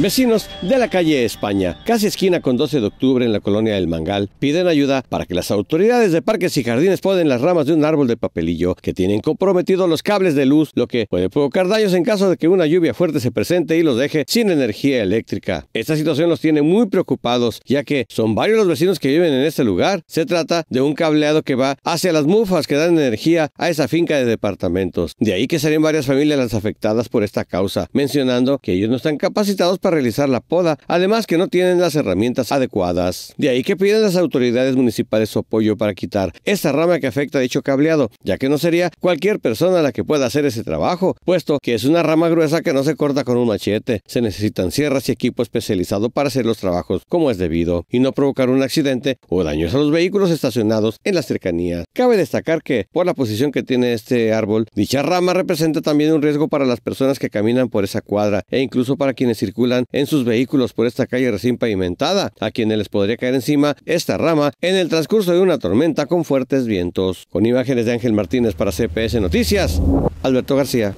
Vecinos de la calle España, casi esquina con 12 de octubre en la colonia del Mangal, piden ayuda para que las autoridades de parques y jardines poden las ramas de un árbol de papelillo que tienen comprometidos los cables de luz, lo que puede provocar daños en caso de que una lluvia fuerte se presente y los deje sin energía eléctrica. Esta situación los tiene muy preocupados, ya que son varios los vecinos que viven en este lugar. Se trata de un cableado que va hacia las mufas que dan energía a esa finca de departamentos. De ahí que salen varias familias las afectadas por esta causa, mencionando que ellos no están capacitados para realizar la poda, además que no tienen las herramientas adecuadas. De ahí que piden las autoridades municipales su apoyo para quitar esta rama que afecta a dicho cableado, ya que no sería cualquier persona la que pueda hacer ese trabajo, puesto que es una rama gruesa que no se corta con un machete. Se necesitan sierras y equipo especializado para hacer los trabajos como es debido y no provocar un accidente o daños a los vehículos estacionados en las cercanías. Cabe destacar que, por la posición que tiene este árbol, dicha rama representa también un riesgo para las personas que caminan por esa cuadra e incluso para quienes circulan en sus vehículos por esta calle recién pavimentada, a quienes les podría caer encima esta rama en el transcurso de una tormenta con fuertes vientos. Con imágenes de Ángel Martínez para CPS Noticias, Alberto García.